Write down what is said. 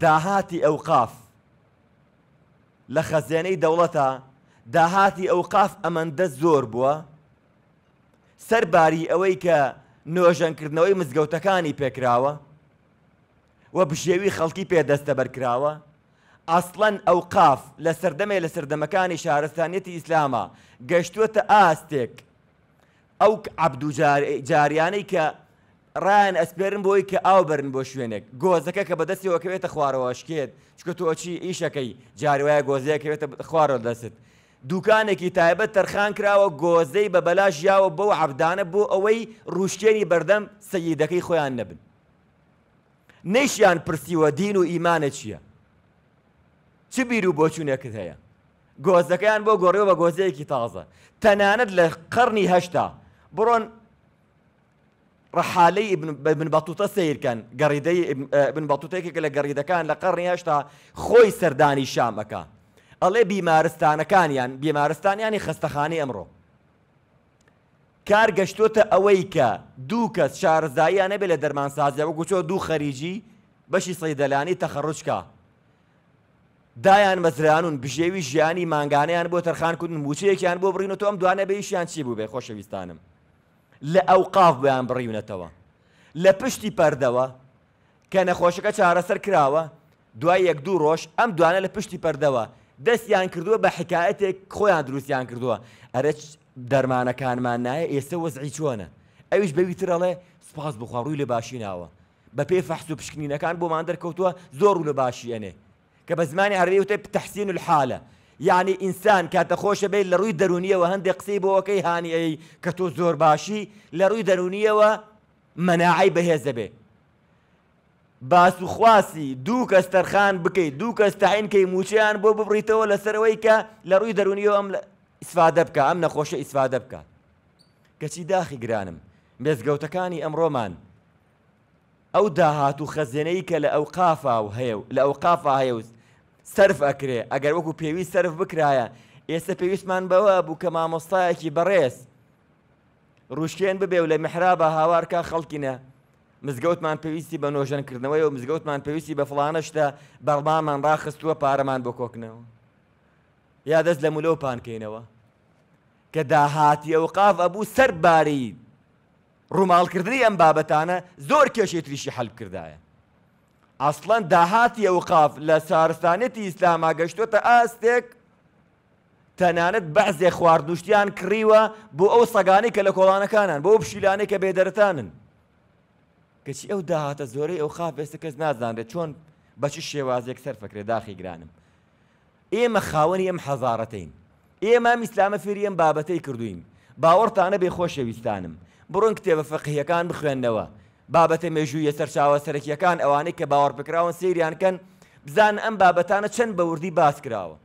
داهاتی ئەوقاف لە خەزیانەی دەوڵەتە داهاتی ئەوقاف ئەمەندە زۆر بووە سەرباری ئەوەی کە نۆژەنکردنەوەی مزگەوتەکانی پێکراوە و بژێوی خەڵکی پێدەستە بەرکراوە ئەسڵەن ئەوقاف لە سەردەمێ لە سەردەمەکانی شارستانیەتی ئیسلامە گەشتووەتە ئاستێک ئەو عبدوجاریانەی کە ڕان ئەسپێرن بۆی کە ئاو بەرن بۆ شوێنێک گۆزەکە کە بەدەستیەوەکەوێتە خوارەوە شکێت چکە تۆ ئۆچی ئیشەکەی جاروایە گۆزەیەکەوێتە خوارەوە دەست. دوکانێکی تایبەت تەرخان کراوە گۆزەی بە بەلاش یاوە بەو عبدانە بۆ ئەوەی ڕوشکێنی بەردەم سەیدەکەی خۆیان نەبن. نەیشیان پرسیوە دین و ئیمانە چییە؟ چ بیر و بۆچوونێکت هەیە؟ گۆزەکەیان بۆ گۆڕێەوە بە گۆزەیەکی تازە. تەنانەت لە قڕنی هەشتا بڕۆن ڕحالەی بن بەتوتە سیرکەن گەڕیدەی بن بەتوتێکێکە لە گەڕیدەکان لە قەڕنی هێشتا خۆی سەردانی شامەکە ئەڵێ بیمارستانەکانیان بیمارستانیانی خستەخانی ئەمڕۆ کار گەشتوتە ئەوەی کە دوو کەس شارزاییان نەبێت لە دەرمانسازی وەگوچۆ دوو خەریجی بەشی سەیدەلانی تەخەڕچکە دایان مەزرانون بژێوی ژیانی ماگانیان بۆ تەرخانکردن موچەیەکیان بۆ بڕینەوە ئەم دوانە بە ئیشیان چی بوو بێ خۆشەویستانم لە ئەو قاف بیان بڕیونەتەوە لە پشتی پەردەوە کە نەخۆشەکە چارەسەر کراوە دوای یەک دوو ڕۆژ ئەم دوانە لە پشتی پەردەوە دەستیان کردووە بە حکایەتێک خۆیان دروستیان کردووە ئەرە دەرمانەکانمان نایە ئێستا وەزعی چۆنە ئەویش بەویترەڵێ سپاس بخواڕووی لە باشی ناوە بە پێی فەحس و پشکنینەکان بۆمان دەرکەوتووە زۆر و لە باشی ئەنێ کە بە زمانی عربی وتێ تەحسین الحالە یعنی ئینسان کاتە خۆشە بێت لە ڕووی دەرونیەوە هەندێک قسەی بۆەکەی هاانیایی کە تۆ زۆر باشی لە ڕووی دەرونیەوە مەناعی بەهێز دەبێ باس و خواسی دوو کەس تەرخان بکەیت دوو کەس تاعینکەی موچیان بۆ ببڕیتەوە لەسەرەوەی کە لە ڕووی دەرونیەوە ئەم ئیسفادە بکە ئەم نەخۆشە ئیسفادە بکە کەچی داخی گرانم بێزگەوتەکانی ئەمڕۆمان ئەو داهات و خەزێنەی کە لە ئەو قافا و هەیە لە ئەو قافا هەیە سرف ئەکرێ ئەگەر وەکو پێویست سرف بکرایە ئێستا پێویستمان بەوە بوو کە مامۆستایەکی بەڕێز ڕوشکێن ببێ و لە محرابە هاوارکە خەڵکینە مزگەوتمان پێویستی بە نۆژەنکردنەوەی و مزگەوتمان پێویستی بە فلانەشتە بەڵمامان ڕاخستووە پارەمان بۆ کۆکنەوە یا دەست لە مولۆ پانکەینەوە کە داهاتی ئەو قاف ئەبوو سەرباری ڕووماڵکردنی ئەم بابەتانە زۆر کێشێ تریشی حەلب کردایە ئەسڵەن داهاتی ئەوقاف لە سارستانێتی ئیسلاما گەشتوتە ئاستێک تەنانەت بەعزێ خواردنوشتیان کڕیوە بۆ ئەو سەگانی کە لە کۆڵانەکانان بۆ پشیلانەی کە بێدەرتانن کەچی ئەو داهاتە زۆرەی ئەو خاف ئێستا کەس نازانێت چۆن بەچ شێوازێک سەرفەکرێ داخی گرانم ئێمە خاوەنی ئەم حەزارەتین ئێمە ئیسلامە فێری ئەم بابەتەی کردوین باوەڕتانە بێ خۆشەویستانم بڕۆن کتێبە فەقیەکان بخوێندەوە بابەتە مێژوویە سەرچاوە سەرەکیەکان ئەوانەی کە باوەڕبکراون سریانکەن بزان ئەم بابەتانە چەند بەوردی باس کراوە.